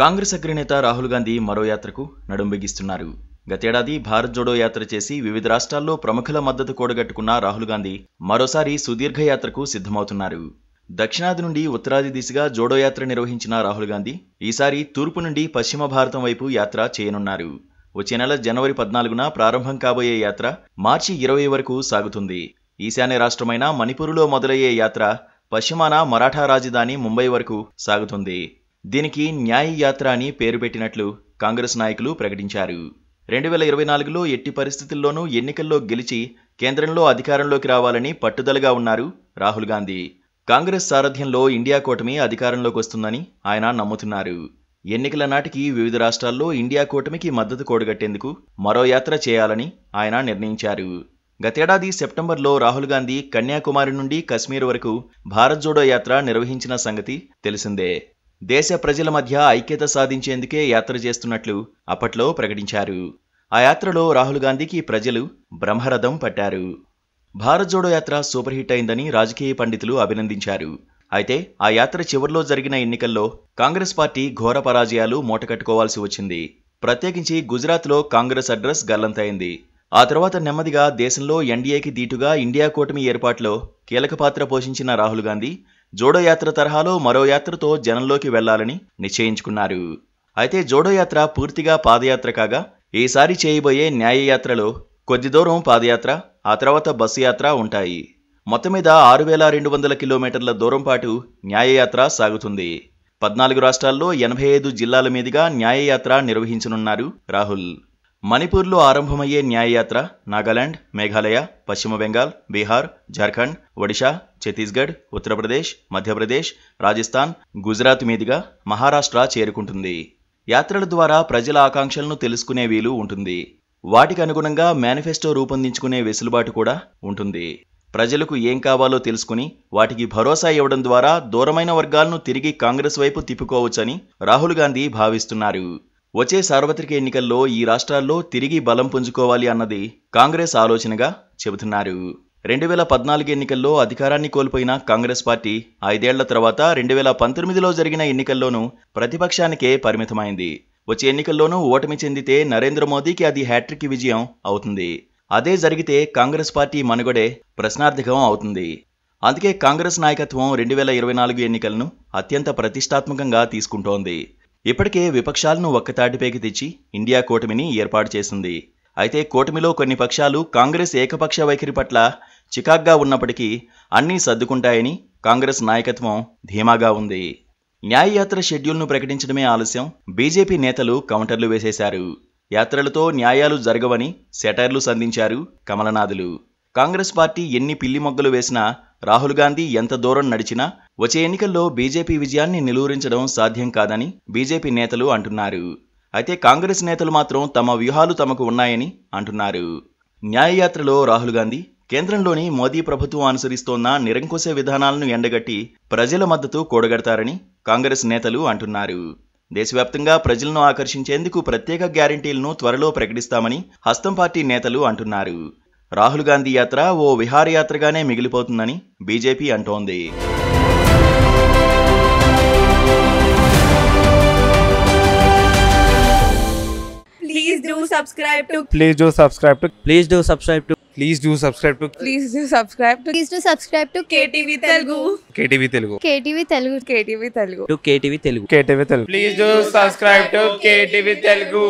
కాంగ్రెస్ అగ్రనేత రాహుల్ గాంధీ మరో యాత్రకు నడుం బిగిస్తున్నారు గతేడాది భారత్ జోడో యాత్ర చేసి వివిధ రాష్ట్రాల్లో ప్రముఖుల మద్దతు కూడగట్టుకున్న రాహుల్ గాంధీ మరోసారి సుదీర్ఘ యాత్రకు సిద్ధమవుతున్నారు దక్షిణాది నుండి ఉత్తరాది దిశగా జోడో యాత్ర నిర్వహించిన రాహుల్ గాంధీ ఈసారి తూర్పు నుండి పశ్చిమ భారతం వైపు యాత్ర చేయనున్నారు వచ్చే నెల జనవరి పద్నాలుగున ప్రారంభం కాబోయే యాత్ర మార్చి ఇరవై వరకు సాగుతుంది ఈశాన్య రాష్ట్రమైన మణిపూరులో మొదలయ్యే యాత్ర పశ్చిమాన మరాఠా రాజధాని ముంబై వరకు సాగుతుంది దీనికి న్యాయ యాత్ర అని పేరు పెట్టినట్లు కాంగ్రెస్ నాయకులు ప్రకటించారు రెండు వేల ఇరవై నాలుగులో ఎట్టి పరిస్థితుల్లోనూ ఎన్నికల్లో గెలిచి కేంద్రంలో అధికారంలోకి రావాలని పట్టుదలగా ఉన్నారు రాహుల్ గాంధీ కాంగ్రెస్ సారథ్యంలో ఇండియా కూటమి అధికారంలోకి వస్తుందని ఆయన నమ్ముతున్నారు ఎన్నికల నాటికి వివిధ రాష్ట్రాల్లో ఇండియా కూటమికి మద్దతు కూడగట్టేందుకు మరో యాత్ర చేయాలని ఆయన నిర్ణయించారు గతేడాది సెప్టెంబర్లో రాహుల్ గాంధీ కన్యాకుమారి నుండి కశ్మీర్ వరకు భారత్ జోడో యాత్ర నిర్వహించిన సంగతి తెలిసిందే దేశ ప్రజల మధ్య ఐక్యత సాధించేందుకే యాత్ర చేస్తున్నట్లు అప్పట్లో ప్రకటించారు ఆ యాత్రలో రాహుల్ గాంధీకి ప్రజలు బ్రహ్మరథం పట్టారు భారత్ జోడో యాత్ర సూపర్ హిట్ అయిందని రాజకీయ పండితులు అభినందించారు అయితే ఆ యాత్ర చివరిలో జరిగిన ఎన్నికల్లో కాంగ్రెస్ పార్టీ ఘోర పరాజయాలు మూటకట్టుకోవాల్సి వచ్చింది ప్రత్యేకించి గుజరాత్లో కాంగ్రెస్ అడ్రస్ గల్లంతైంది ఆ తర్వాత నెమ్మదిగా దేశంలో ఎన్డీఏకి దీటుగా ఇండియా కూటమి ఏర్పాటులో కీలక పాత్ర పోషించిన రాహుల్ గాంధీ జోడో యాత్ర తరహాలో మరో యాత్రతో జనంలోకి వెళ్లాలని నిశ్చయించుకున్నారు అయితే జోడో యాత్ర పూర్తిగా పాదయాత్ర కాగా ఈసారి చేయబోయే న్యాయయాత్రలో కొద్ది దూరం పాదయాత్ర ఆ తర్వాత బస్సు యాత్ర ఉంటాయి మొత్తం మీద ఆరు వేల రెండు వందల కిలోమీటర్ల దూరం పాటు న్యాయయాత్ర సాగుతుంది పద్నాలుగు రాష్ట్రాల్లో ఎనభై ఐదు జిల్లాల మీదుగా న్యాయయాత్ర నిర్వహించనున్నారు రాహుల్ మణిపూర్లో ఆరంభమయ్యే న్యాయయాత్ర నాగాలాండ్ మేఘాలయ పశ్చిమ బెంగాల్ బీహార్ జార్ఖండ్ ఒడిషా ఛత్తీస్గఢ్ ఉత్తరప్రదేశ్ మధ్యప్రదేశ్ రాజస్థాన్ గుజరాత్ మీదుగా మహారాష్ట్ర చేరుకుంటుంది యాత్రల ద్వారా ప్రజల ఆకాంక్షలను తెలుసుకునే వీలు ఉంటుంది వాటికి అనుగుణంగా మేనిఫెస్టో రూపొందించుకునే వెసులుబాటు కూడా ఉంటుంది ప్రజలకు ఏం కావాలో తెలుసుకుని వాటికి భరోసా ఇవ్వడం ద్వారా దూరమైన వర్గాలను తిరిగి కాంగ్రెస్ వైపు తిప్పుకోవచ్చని రాహుల్ గాంధీ భావిస్తున్నారు వచ్చే సార్వత్రిక ఎన్నికల్లో ఈ రాష్ట్రాల్లో తిరిగి బలం పుంజుకోవాలి అన్నది కాంగ్రెస్ ఆలోచనగా చెబుతున్నారు రెండు వేల పద్నాలుగు ఎన్నికల్లో అధికారాన్ని కోల్పోయిన కాంగ్రెస్ పార్టీ ఐదేళ్ల తర్వాత రెండు వేల పంతొమ్మిదిలో జరిగిన ఎన్నికల్లోనూ ప్రతిపక్షానికే పరిమితమైంది వచ్చే ఎన్నికల్లోనూ ఓటమి చెందితే నరేంద్ర మోదీకి అది హ్యాట్రిక్ విజయం అవుతుంది అదే జరిగితే కాంగ్రెస్ పార్టీ మనుగడే ప్రశ్నార్థకం అవుతుంది అందుకే కాంగ్రెస్ నాయకత్వం రెండు వేల ఇరవై నాలుగు ఎన్నికలను అత్యంత ప్రతిష్టాత్మకంగా తీసుకుంటోంది ఇప్పటికే విపక్షాలను ఒక్కతాటిపైకి తెచ్చి ఇండియా కూటమిని ఏర్పాటు చేసింది అయితే కూటమిలో కొన్ని పక్షాలు కాంగ్రెస్ ఏకపక్ష వైఖరి పట్ల చికాగ్గా ఉన్నప్పటికీ అన్నీ సర్దుకుంటాయని కాంగ్రెస్ నాయకత్వం ధీమాగా ఉంది న్యాయయాత్ర షెడ్యూల్ను ప్రకటించడమే ఆలస్యం బీజేపీ నేతలు కౌంటర్లు వేసేశారు యాత్రలతో న్యాయాలు జరగవని సెటర్లు సంధించారు కమలనాథులు కాంగ్రెస్ పార్టీ ఎన్ని పిల్లి మొగ్గలు వేసినా రాహుల్ గాంధీ ఎంత దూరం నడిచినా వచ్చే ఎన్నికల్లో బీజేపీ విజయాన్ని నిలువరించడం సాధ్యం కాదని బీజేపీ నేతలు అంటున్నారు అయితే కాంగ్రెస్ నేతలు మాత్రం తమ వ్యూహాలు తమకు ఉన్నాయని అంటున్నారు న్యాయయాత్రలో రాహుల్ గాంధీ కేంద్రంలోని మోదీ ప్రభుత్వం అనుసరిస్తోన్న నిరంకుశ విధానాలను ఎండగట్టి ప్రజల మద్దతు కూడగడతారని కాంగ్రెస్ నేతలు అంటున్నారు దేశవ్యాప్తంగా ప్రజలను ఆకర్షించేందుకు ప్రత్యేక గ్యారంటీలను త్వరలో ప్రకటిస్తామని హస్తం పార్టీ నేతలు అంటున్నారు రాహుల్ గాంధీ యాత్ర ఓ విహారయాత్రగానే మిగిలిపోతుందని బీజేపీ అంటోంది Please do subscribe to. Please do subscribe to. Please do subscribe to. Please do subscribe to please do subscribe to please do subscribe to KTV Telugu KTV Telugu KTV Telugu KTV Telugu to KTV Telugu KTV Telugu please do subscribe to KTV Telugu